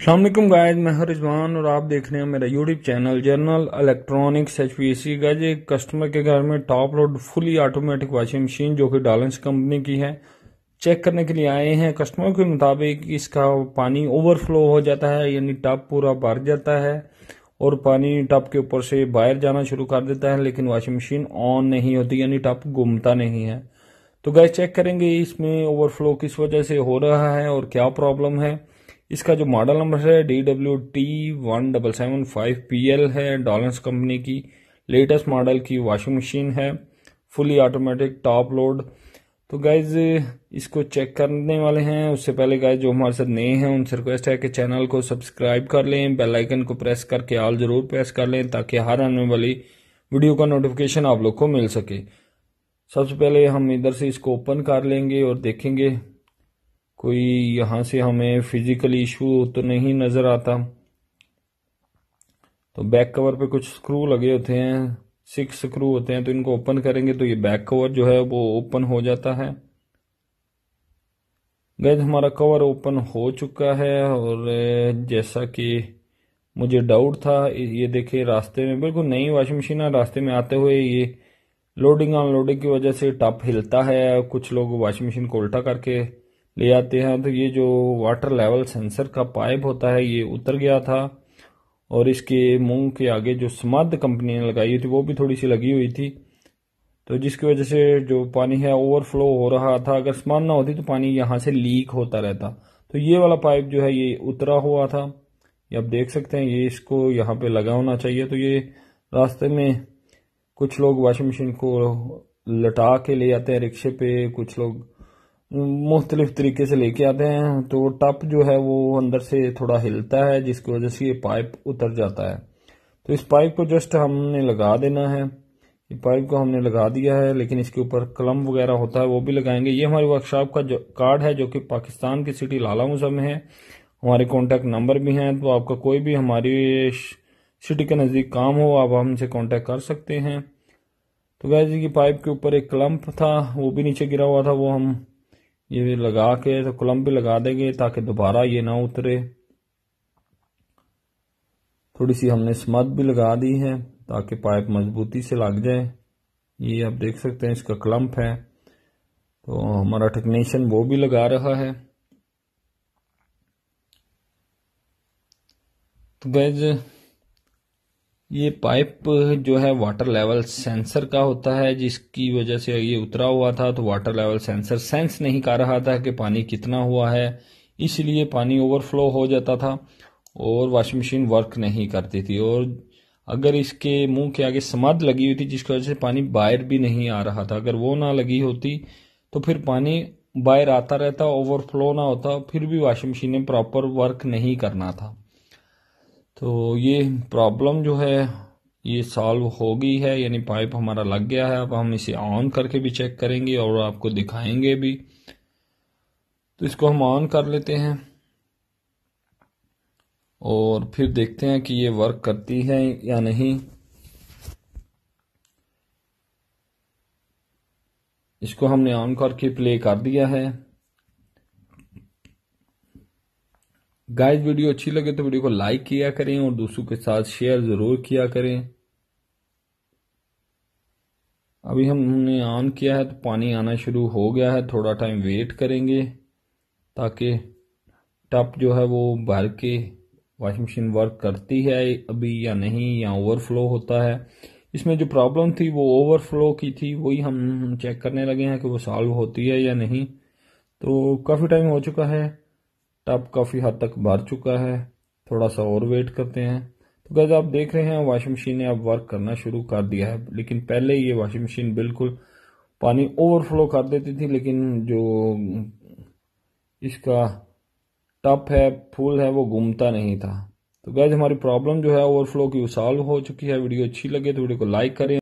अल्लाम गायद मैं हर रिजवान और आप देख रहे हैं मेरा YouTube channel journal electronics H P C का कस्टमर के घर में top load fully automatic washing machine जो कि डालेंस कंपनी की है चेक करने के लिए आए हैं कस्टमर के मुताबिक इसका पानी ओवरफ्लो हो जाता है यानी टप पूरा भर जाता है और पानी टप के ऊपर से बाहर जाना शुरू कर देता है लेकिन वॉशिंग मशीन ऑन नहीं होती यानी टप घूमता नहीं है तो गैस चेक करेंगे इसमें ओवरफ्लो किस वजह से हो रहा है और क्या प्रॉब्लम है इसका जो मॉडल नंबर है D W T one double seven five P L है डॉलेंस कंपनी की लेटेस्ट मॉडल की वॉशिंग मशीन है फुली ऑटोमेटिक टॉप लोड तो गाइज इसको चेक करने वाले हैं उससे पहले गाइज जो हमारे साथ नए हैं उनसे रिक्वेस्ट है कि चैनल को सब्सक्राइब कर लें बेल आइकन को प्रेस करके ऑल जरूर प्रेस कर लें ताकि हर आने वाली वीडियो का नोटिफिकेशन आप लोग को मिल सके सबसे पहले हम इधर से इसको ओपन कर लेंगे और देखेंगे कोई यहाँ से हमें फिजिकल इशू तो नहीं नज़र आता तो बैक कवर पे कुछ स्क्रू लगे होते हैं सिक्स स्क्रू होते हैं तो इनको ओपन करेंगे तो ये बैक कवर जो है वो ओपन हो जाता है गैज हमारा कवर ओपन हो चुका है और जैसा कि मुझे डाउट था ये देखिए रास्ते में बिल्कुल नई वॉशिंग मशीन है रास्ते में आते हुए ये लोडिंग अनलोडिंग की वजह से टप हिलता है कुछ लोग वॉशिंग मशीन को उल्टा करके ले आते हैं तो ये जो वाटर लेवल सेंसर का पाइप होता है ये उतर गया था और इसके मुंह के आगे जो समाध कंपनी ने लगाई थी वो भी थोड़ी सी लगी हुई थी तो जिसकी वजह से जो पानी है ओवरफ्लो हो रहा था अगर समान ना होती तो पानी यहाँ से लीक होता रहता तो ये वाला पाइप जो है ये उतरा हुआ था ये आप देख सकते हैं ये इसको यहाँ पे लगा होना चाहिए तो ये रास्ते में कुछ लोग वॉशिंग मशीन को लटा के ले आते हैं रिक्शे पे कुछ लोग मुख्तलिफ तरीके से लेके आते हैं तो टप जो है वो अंदर से थोड़ा हिलता है जिसकी वजह से ये पाइप उतर जाता है तो इस पाइप को जस्ट हमने लगा देना है ये पाइप को हमने लगा दिया है लेकिन इसके ऊपर कलम वगैरह होता है वो भी लगाएंगे ये हमारी वर्कशॉप का जो कार्ड है जो कि पाकिस्तान की सिटी लाला मुजा में है हमारे कॉन्टैक्ट नंबर भी हैं तो आपका कोई भी हमारी सिटी के नज़दीक काम हो आप हमसे कॉन्टेक्ट कर सकते हैं तो गैस की पाइप के ऊपर एक क्लम्प था वो भी नीचे गिरा हुआ था वो हम ये लगा के तो कुलम भी लगा देंगे ताकि दोबारा ये ना उतरे थोड़ी सी हमने स्मद भी लगा दी है ताकि पाइप मजबूती से लग जाए ये आप देख सकते हैं इसका क्लम्प है तो हमारा टेक्नीशियन वो भी लगा रहा है तो गैज ये पाइप जो है वाटर लेवल सेंसर का होता है जिसकी वजह से ये उतरा हुआ था तो वाटर लेवल सेंसर सेंस नहीं कर रहा था कि पानी कितना हुआ है इसलिए पानी ओवरफ्लो हो जाता था और वॉशिंग मशीन वर्क नहीं करती थी और अगर इसके मुंह के आगे समाध लगी हुई थी जिसकी वजह से पानी बाहर भी नहीं आ रहा था अगर वो ना लगी होती तो फिर पानी बाहर आता रहता ओवरफ्लो ना होता फिर भी वॉशिंग मशीन ने प्रॉपर वर्क नहीं करना था तो ये प्रॉब्लम जो है ये सॉल्व हो गई है यानी पाइप हमारा लग गया है अब हम इसे ऑन करके भी चेक करेंगे और आपको दिखाएंगे भी तो इसको हम ऑन कर लेते हैं और फिर देखते हैं कि ये वर्क करती है या नहीं इसको हमने ऑन करके प्ले कर दिया है गाइस वीडियो अच्छी लगे तो वीडियो को लाइक किया करें और दूसरों के साथ शेयर जरूर किया करें अभी हमने ऑन किया है तो पानी आना शुरू हो गया है थोड़ा टाइम वेट करेंगे ताकि टप जो है वो भर के वॉशिंग मशीन वर्क करती है अभी या नहीं या ओवरफ्लो होता है इसमें जो प्रॉब्लम थी वो ओवरफ्लो की थी वही हम चेक करने लगे हैं कि वो सॉल्व होती है या नहीं तो काफ़ी टाइम हो चुका है टब काफ़ी हद तक भर चुका है थोड़ा सा और वेट करते हैं तो गैज़ आप देख रहे हैं वॉशिंग मशीन ने अब वर्क करना शुरू कर दिया है लेकिन पहले ये वॉशिंग मशीन बिल्कुल पानी ओवरफ्लो कर देती थी लेकिन जो इसका टप है फूल है वो घूमता नहीं था तो गैज हमारी प्रॉब्लम जो है ओवरफ्लो की सॉल्व हो चुकी है वीडियो अच्छी लगे तो वीडियो को लाइक करें